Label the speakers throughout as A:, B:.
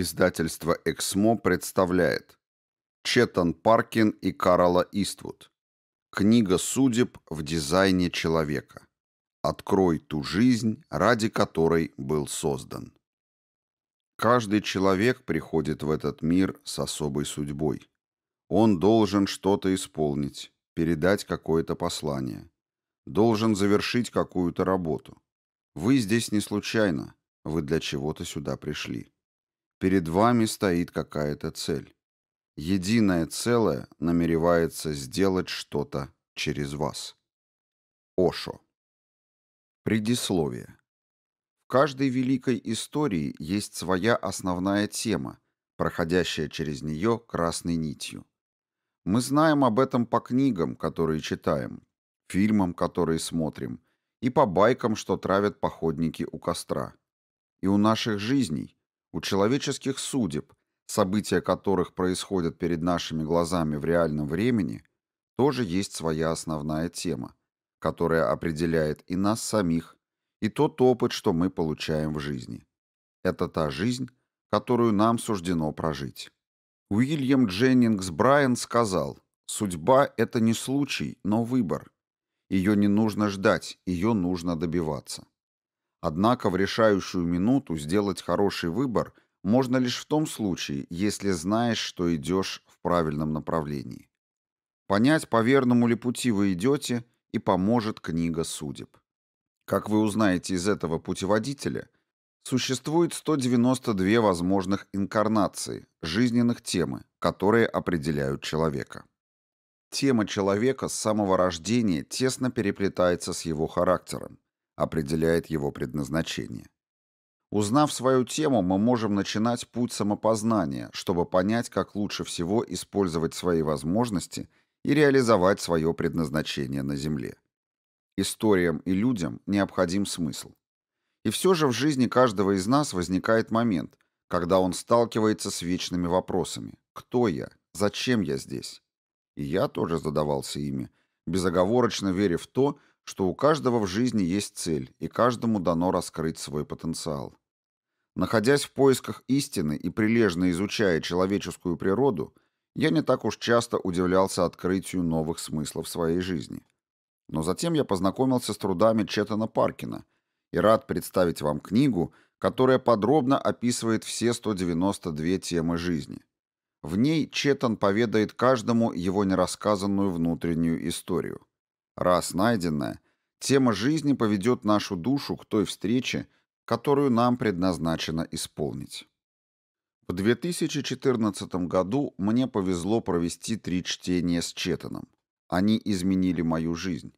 A: Издательство «Эксмо» представляет Четтон Паркин и Карла Иствуд. Книга судеб в дизайне человека. Открой ту жизнь, ради которой был создан. Каждый человек приходит в этот мир с особой судьбой. Он должен что-то исполнить, передать какое-то послание. Должен завершить какую-то работу. Вы здесь не случайно, вы для чего-то сюда пришли. Перед вами стоит какая-то цель. Единое целое намеревается сделать что-то через вас. Ошо. Предисловие. В каждой великой истории есть своя основная тема, проходящая через нее красной нитью. Мы знаем об этом по книгам, которые читаем, фильмам, которые смотрим, и по байкам, что травят походники у костра. И у наших жизней, у человеческих судеб, события которых происходят перед нашими глазами в реальном времени, тоже есть своя основная тема, которая определяет и нас самих, и тот опыт, что мы получаем в жизни. Это та жизнь, которую нам суждено прожить. Уильям Дженнингс Брайан сказал, «Судьба — это не случай, но выбор. Ее не нужно ждать, ее нужно добиваться». Однако в решающую минуту сделать хороший выбор можно лишь в том случае, если знаешь, что идешь в правильном направлении. Понять, по верному ли пути вы идете, и поможет книга судеб. Как вы узнаете из этого путеводителя, существует 192 возможных инкарнации, жизненных темы, которые определяют человека. Тема человека с самого рождения тесно переплетается с его характером определяет его предназначение. Узнав свою тему, мы можем начинать путь самопознания, чтобы понять, как лучше всего использовать свои возможности и реализовать свое предназначение на Земле. Историям и людям необходим смысл. И все же в жизни каждого из нас возникает момент, когда он сталкивается с вечными вопросами «Кто я? Зачем я здесь?» И я тоже задавался ими, безоговорочно веря в то, что у каждого в жизни есть цель, и каждому дано раскрыть свой потенциал. Находясь в поисках истины и прилежно изучая человеческую природу, я не так уж часто удивлялся открытию новых смыслов своей жизни. Но затем я познакомился с трудами Четтона Паркина и рад представить вам книгу, которая подробно описывает все 192 темы жизни. В ней Четтон поведает каждому его нерассказанную внутреннюю историю. Раз найденная, тема жизни поведет нашу душу к той встрече, которую нам предназначено исполнить. В 2014 году мне повезло провести три чтения с Четаном. Они изменили мою жизнь.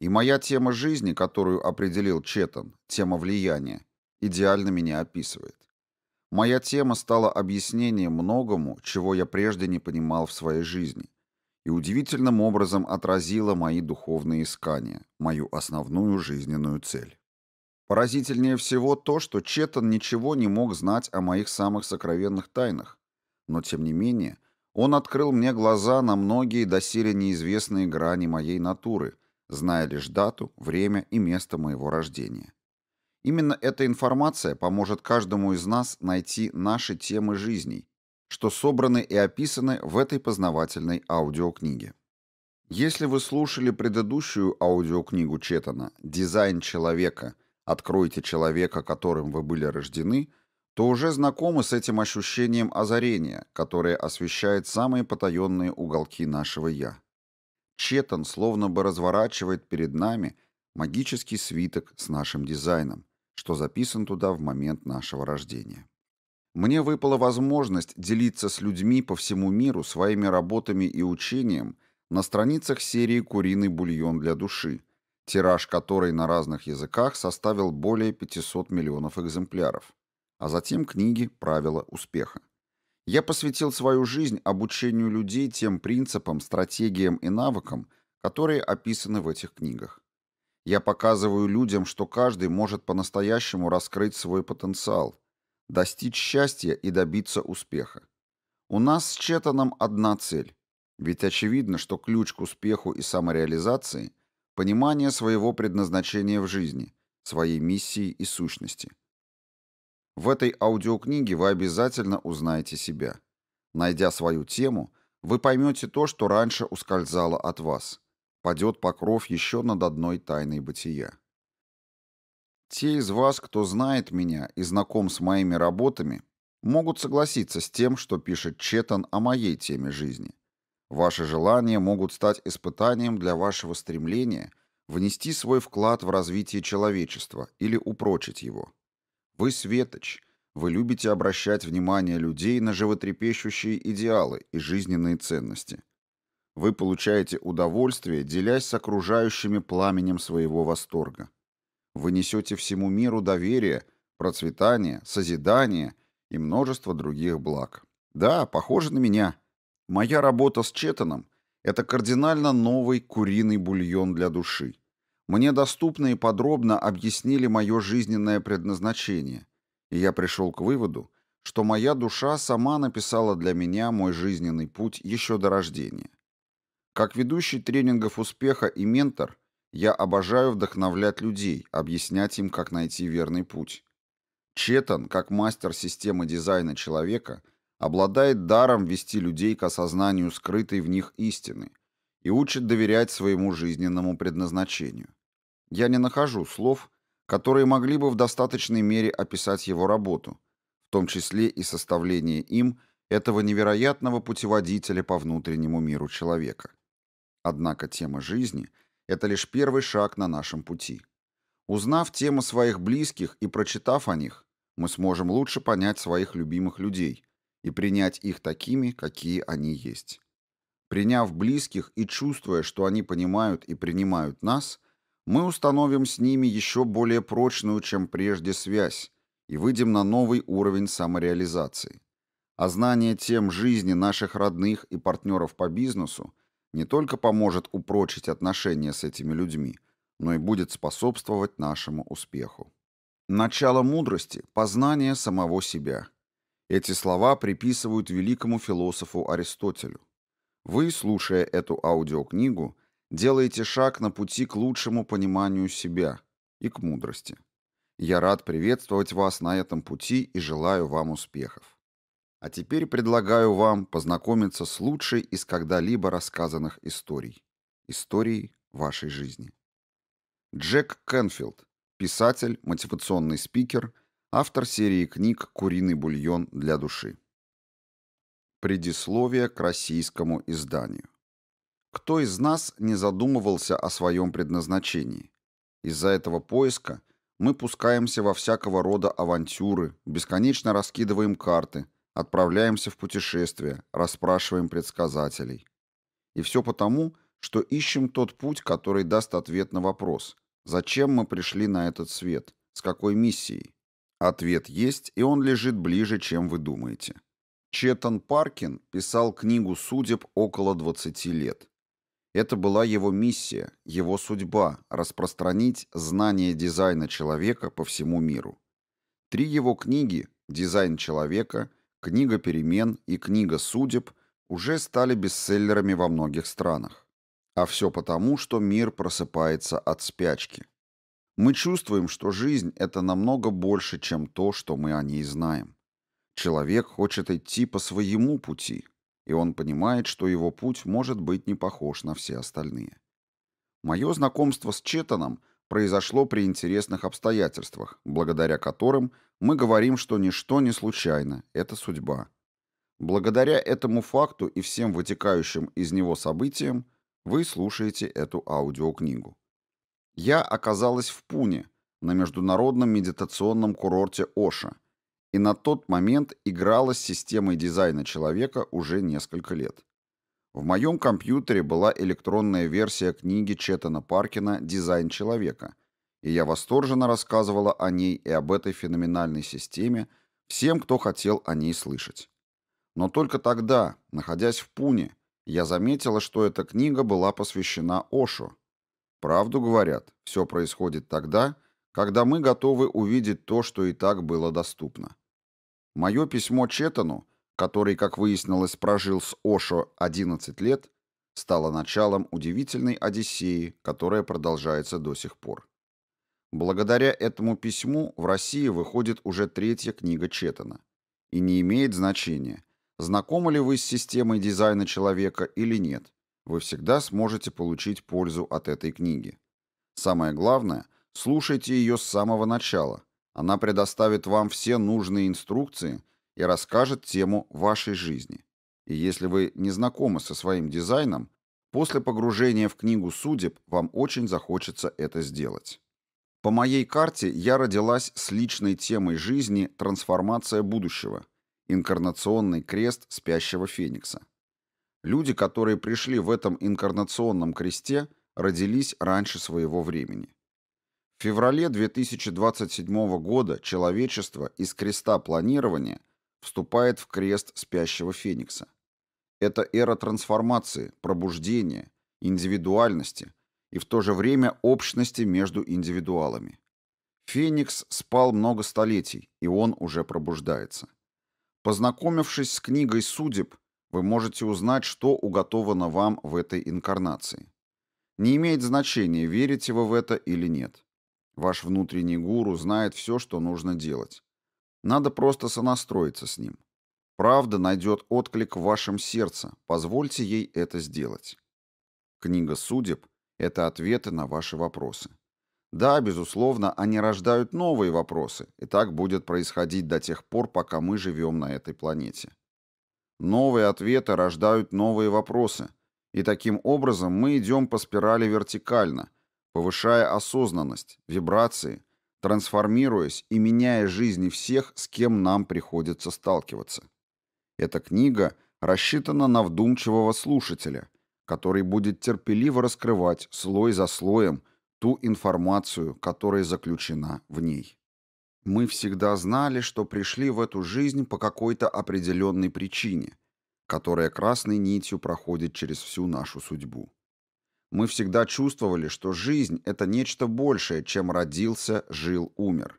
A: И моя тема жизни, которую определил Четан, тема влияния, идеально меня описывает. Моя тема стала объяснением многому, чего я прежде не понимал в своей жизни и удивительным образом отразила мои духовные искания, мою основную жизненную цель. Поразительнее всего то, что Четан ничего не мог знать о моих самых сокровенных тайнах, но тем не менее он открыл мне глаза на многие доселе неизвестные грани моей натуры, зная лишь дату, время и место моего рождения. Именно эта информация поможет каждому из нас найти наши темы жизней что собраны и описаны в этой познавательной аудиокниге. Если вы слушали предыдущую аудиокнигу Четтона «Дизайн человека. Откройте человека, которым вы были рождены», то уже знакомы с этим ощущением озарения, которое освещает самые потаенные уголки нашего «я». Четтон словно бы разворачивает перед нами магический свиток с нашим дизайном, что записан туда в момент нашего рождения. Мне выпала возможность делиться с людьми по всему миру своими работами и учением на страницах серии «Куриный бульон для души», тираж которой на разных языках составил более 500 миллионов экземпляров, а затем книги «Правила успеха». Я посвятил свою жизнь обучению людей тем принципам, стратегиям и навыкам, которые описаны в этих книгах. Я показываю людям, что каждый может по-настоящему раскрыть свой потенциал, достичь счастья и добиться успеха. У нас с Четтоном одна цель. Ведь очевидно, что ключ к успеху и самореализации – понимание своего предназначения в жизни, своей миссии и сущности. В этой аудиокниге вы обязательно узнаете себя. Найдя свою тему, вы поймете то, что раньше ускользало от вас. Падет покров еще над одной тайной бытия. Те из вас, кто знает меня и знаком с моими работами, могут согласиться с тем, что пишет Четан о моей теме жизни. Ваши желания могут стать испытанием для вашего стремления внести свой вклад в развитие человечества или упрочить его. Вы светоч, вы любите обращать внимание людей на животрепещущие идеалы и жизненные ценности. Вы получаете удовольствие, делясь с окружающими пламенем своего восторга. Вы несете всему миру доверие, процветание, созидание и множество других благ. Да, похоже на меня. Моя работа с Четтоном – это кардинально новый куриный бульон для души. Мне доступно и подробно объяснили мое жизненное предназначение, и я пришел к выводу, что моя душа сама написала для меня мой жизненный путь еще до рождения. Как ведущий тренингов успеха и ментор – я обожаю вдохновлять людей, объяснять им, как найти верный путь. Четан, как мастер системы дизайна человека, обладает даром вести людей к осознанию скрытой в них истины и учит доверять своему жизненному предназначению. Я не нахожу слов, которые могли бы в достаточной мере описать его работу, в том числе и составление им этого невероятного путеводителя по внутреннему миру человека. Однако тема жизни – это лишь первый шаг на нашем пути. Узнав темы своих близких и прочитав о них, мы сможем лучше понять своих любимых людей и принять их такими, какие они есть. Приняв близких и чувствуя, что они понимают и принимают нас, мы установим с ними еще более прочную, чем прежде, связь и выйдем на новый уровень самореализации. А знание тем жизни наших родных и партнеров по бизнесу – не только поможет упрочить отношения с этими людьми, но и будет способствовать нашему успеху. Начало мудрости – познание самого себя. Эти слова приписывают великому философу Аристотелю. Вы, слушая эту аудиокнигу, делаете шаг на пути к лучшему пониманию себя и к мудрости. Я рад приветствовать вас на этом пути и желаю вам успехов. А теперь предлагаю вам познакомиться с лучшей из когда-либо рассказанных историй. Историей вашей жизни. Джек Кенфилд, писатель, мотивационный спикер, автор серии книг «Куриный бульон для души». Предисловие к российскому изданию. Кто из нас не задумывался о своем предназначении? Из-за этого поиска мы пускаемся во всякого рода авантюры, бесконечно раскидываем карты – Отправляемся в путешествие, расспрашиваем предсказателей. И все потому, что ищем тот путь, который даст ответ на вопрос, зачем мы пришли на этот свет, с какой миссией. Ответ есть, и он лежит ближе, чем вы думаете. Четан Паркин писал книгу судеб около 20 лет. Это была его миссия, его судьба – распространить знание дизайна человека по всему миру. Три его книги «Дизайн человека», «Книга перемен» и «Книга судеб» уже стали бестселлерами во многих странах. А все потому, что мир просыпается от спячки. Мы чувствуем, что жизнь – это намного больше, чем то, что мы о ней знаем. Человек хочет идти по своему пути, и он понимает, что его путь может быть не похож на все остальные. Мое знакомство с Четтоном – произошло при интересных обстоятельствах, благодаря которым мы говорим, что ничто не случайно, это судьба. Благодаря этому факту и всем вытекающим из него событиям вы слушаете эту аудиокнигу. Я оказалась в Пуне, на международном медитационном курорте Оша, и на тот момент играла с системой дизайна человека уже несколько лет. В моем компьютере была электронная версия книги Четтона Паркина «Дизайн человека», и я восторженно рассказывала о ней и об этой феноменальной системе всем, кто хотел о ней слышать. Но только тогда, находясь в Пуне, я заметила, что эта книга была посвящена Ошу. Правду говорят, все происходит тогда, когда мы готовы увидеть то, что и так было доступно. Мое письмо Четтону который, как выяснилось, прожил с Ошо 11 лет, стало началом удивительной Одиссеи, которая продолжается до сих пор. Благодаря этому письму в России выходит уже третья книга Четтона. И не имеет значения, знакомы ли вы с системой дизайна человека или нет, вы всегда сможете получить пользу от этой книги. Самое главное, слушайте ее с самого начала. Она предоставит вам все нужные инструкции – и расскажет тему вашей жизни. И если вы не знакомы со своим дизайном, после погружения в книгу судеб вам очень захочется это сделать. По моей карте я родилась с личной темой жизни «Трансформация будущего» – инкарнационный крест спящего феникса. Люди, которые пришли в этом инкарнационном кресте, родились раньше своего времени. В феврале 2027 года человечество из креста планирования – вступает в крест спящего феникса. Это эра трансформации, пробуждения, индивидуальности и в то же время общности между индивидуалами. Феникс спал много столетий, и он уже пробуждается. Познакомившись с книгой судеб, вы можете узнать, что уготовано вам в этой инкарнации. Не имеет значения, верите вы в это или нет. Ваш внутренний гуру знает все, что нужно делать. Надо просто сонастроиться с ним. Правда найдет отклик в вашем сердце. Позвольте ей это сделать. Книга судеб — это ответы на ваши вопросы. Да, безусловно, они рождают новые вопросы, и так будет происходить до тех пор, пока мы живем на этой планете. Новые ответы рождают новые вопросы, и таким образом мы идем по спирали вертикально, повышая осознанность, вибрации, трансформируясь и меняя жизни всех, с кем нам приходится сталкиваться. Эта книга рассчитана на вдумчивого слушателя, который будет терпеливо раскрывать слой за слоем ту информацию, которая заключена в ней. Мы всегда знали, что пришли в эту жизнь по какой-то определенной причине, которая красной нитью проходит через всю нашу судьбу. Мы всегда чувствовали, что жизнь — это нечто большее, чем родился, жил, умер.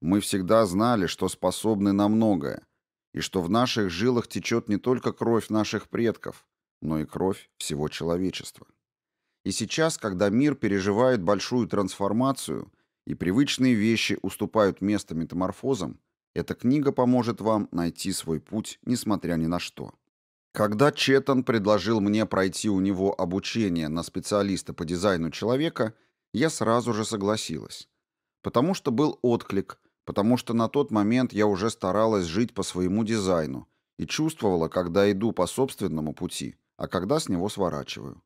A: Мы всегда знали, что способны на многое, и что в наших жилах течет не только кровь наших предков, но и кровь всего человечества. И сейчас, когда мир переживает большую трансформацию и привычные вещи уступают место метаморфозам, эта книга поможет вам найти свой путь, несмотря ни на что. Когда Четан предложил мне пройти у него обучение на специалиста по дизайну человека, я сразу же согласилась. Потому что был отклик, потому что на тот момент я уже старалась жить по своему дизайну и чувствовала, когда иду по собственному пути, а когда с него сворачиваю.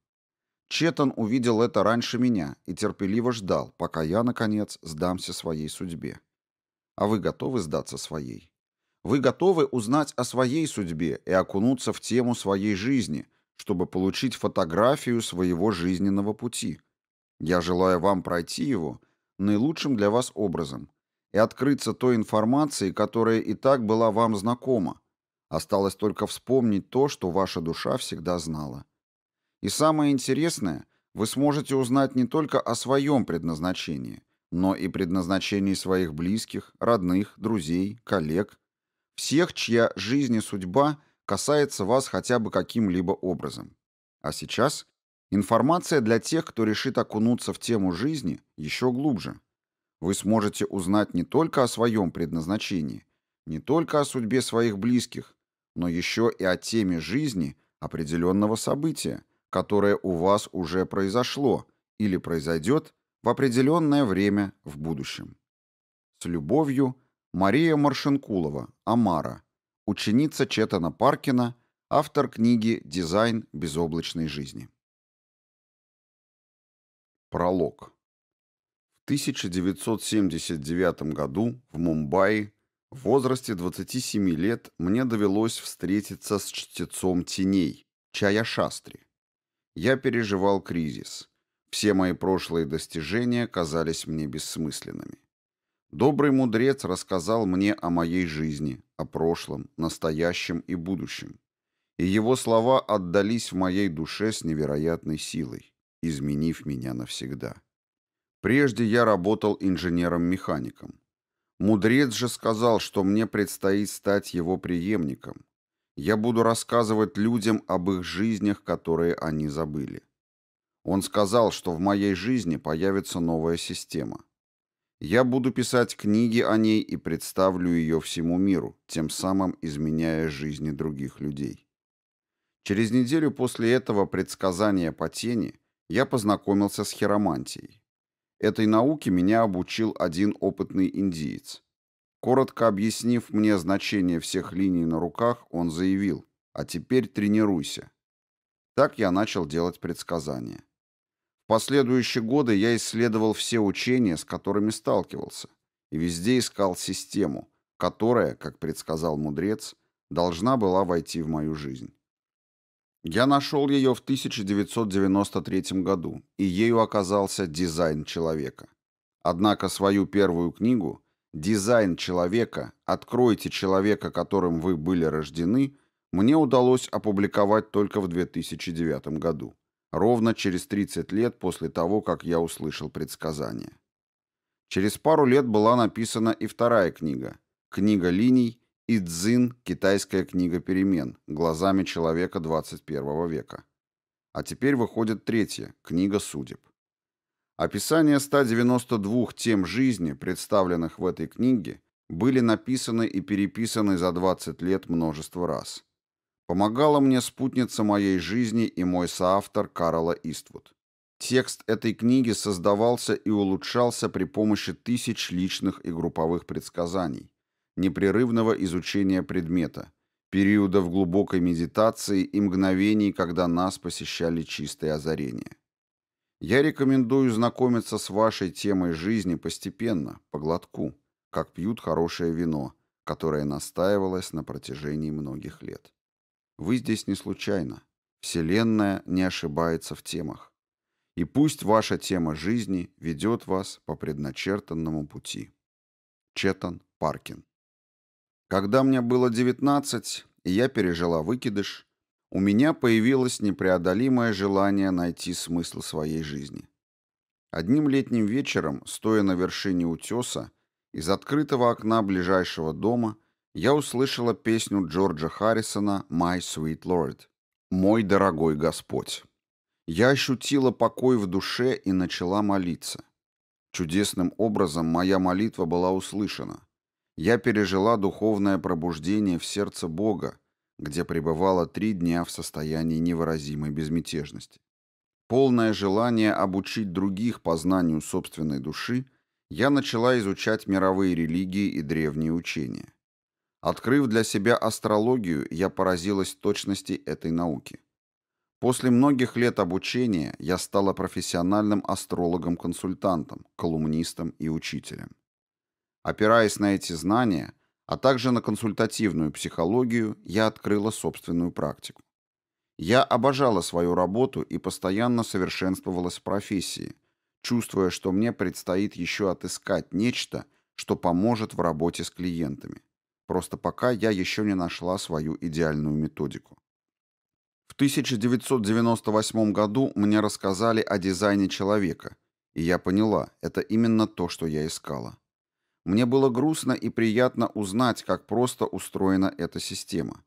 A: Четан увидел это раньше меня и терпеливо ждал, пока я, наконец, сдамся своей судьбе. А вы готовы сдаться своей? Вы готовы узнать о своей судьбе и окунуться в тему своей жизни, чтобы получить фотографию своего жизненного пути. Я желаю вам пройти его наилучшим для вас образом и открыться той информацией, которая и так была вам знакома. Осталось только вспомнить то, что ваша душа всегда знала. И самое интересное, вы сможете узнать не только о своем предназначении, но и предназначении своих близких, родных, друзей, коллег всех, чья жизнь и судьба касается вас хотя бы каким-либо образом. А сейчас информация для тех, кто решит окунуться в тему жизни еще глубже. Вы сможете узнать не только о своем предназначении, не только о судьбе своих близких, но еще и о теме жизни определенного события, которое у вас уже произошло или произойдет в определенное время в будущем. С любовью, Мария Маршинкулова, Амара, ученица Четана Паркина, автор книги «Дизайн безоблачной жизни». Пролог. В 1979 году в Мумбаи в возрасте 27 лет мне довелось встретиться с чтецом теней, Чая Шастри. Я переживал кризис. Все мои прошлые достижения казались мне бессмысленными. Добрый мудрец рассказал мне о моей жизни, о прошлом, настоящем и будущем. И его слова отдались в моей душе с невероятной силой, изменив меня навсегда. Прежде я работал инженером-механиком. Мудрец же сказал, что мне предстоит стать его преемником. Я буду рассказывать людям об их жизнях, которые они забыли. Он сказал, что в моей жизни появится новая система – я буду писать книги о ней и представлю ее всему миру, тем самым изменяя жизни других людей. Через неделю после этого предсказания по тени я познакомился с хиромантией. Этой науке меня обучил один опытный индиец. Коротко объяснив мне значение всех линий на руках, он заявил, а теперь тренируйся. Так я начал делать предсказания последующие годы я исследовал все учения, с которыми сталкивался, и везде искал систему, которая, как предсказал мудрец, должна была войти в мою жизнь. Я нашел ее в 1993 году, и ею оказался «Дизайн человека». Однако свою первую книгу «Дизайн человека. Откройте человека, которым вы были рождены» мне удалось опубликовать только в 2009 году ровно через 30 лет после того, как я услышал предсказание. Через пару лет была написана и вторая книга, книга линий и Цзин «Китайская книга перемен. Глазами человека 21 века». А теперь выходит третья, книга судеб. Описание 192 тем жизни, представленных в этой книге, были написаны и переписаны за 20 лет множество раз – Помогала мне спутница моей жизни и мой соавтор Карла Иствуд. Текст этой книги создавался и улучшался при помощи тысяч личных и групповых предсказаний, непрерывного изучения предмета, периодов глубокой медитации и мгновений, когда нас посещали чистые озарения. Я рекомендую знакомиться с вашей темой жизни постепенно, по глотку, как пьют хорошее вино, которое настаивалось на протяжении многих лет. Вы здесь не случайно. Вселенная не ошибается в темах. И пусть ваша тема жизни ведет вас по предначертанному пути. Четан Паркин. Когда мне было 19, и я пережила выкидыш, у меня появилось непреодолимое желание найти смысл своей жизни. Одним летним вечером, стоя на вершине утеса, из открытого окна ближайшего дома я услышала песню Джорджа Харрисона «My Sweet Lord» «Мой дорогой Господь». Я ощутила покой в душе и начала молиться. Чудесным образом моя молитва была услышана. Я пережила духовное пробуждение в сердце Бога, где пребывала три дня в состоянии невыразимой безмятежности. Полное желание обучить других познанию собственной души, я начала изучать мировые религии и древние учения. Открыв для себя астрологию, я поразилась точности этой науки. После многих лет обучения я стала профессиональным астрологом-консультантом, колумнистом и учителем. Опираясь на эти знания, а также на консультативную психологию, я открыла собственную практику. Я обожала свою работу и постоянно совершенствовалась в профессии, чувствуя, что мне предстоит еще отыскать нечто, что поможет в работе с клиентами. Просто пока я еще не нашла свою идеальную методику. В 1998 году мне рассказали о дизайне человека, и я поняла, это именно то, что я искала. Мне было грустно и приятно узнать, как просто устроена эта система.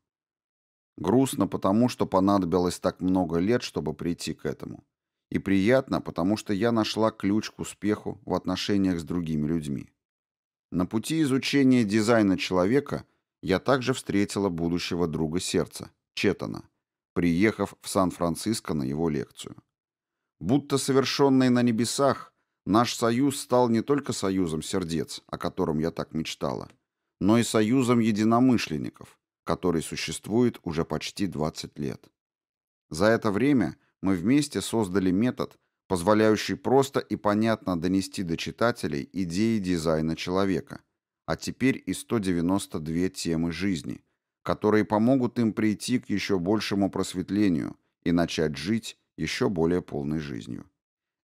A: Грустно, потому что понадобилось так много лет, чтобы прийти к этому. И приятно, потому что я нашла ключ к успеху в отношениях с другими людьми. На пути изучения дизайна человека я также встретила будущего друга сердца, Четана, приехав в Сан-Франциско на его лекцию. Будто совершенный на небесах, наш союз стал не только союзом сердец, о котором я так мечтала, но и союзом единомышленников, который существует уже почти 20 лет. За это время мы вместе создали метод, позволяющий просто и понятно донести до читателей идеи дизайна человека, а теперь и 192 темы жизни, которые помогут им прийти к еще большему просветлению и начать жить еще более полной жизнью.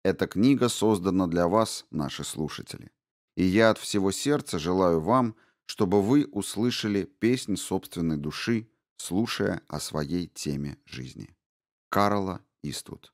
A: Эта книга создана для вас, наши слушатели. И я от всего сердца желаю вам, чтобы вы услышали песнь собственной души, слушая о своей теме жизни. Карла Иствуд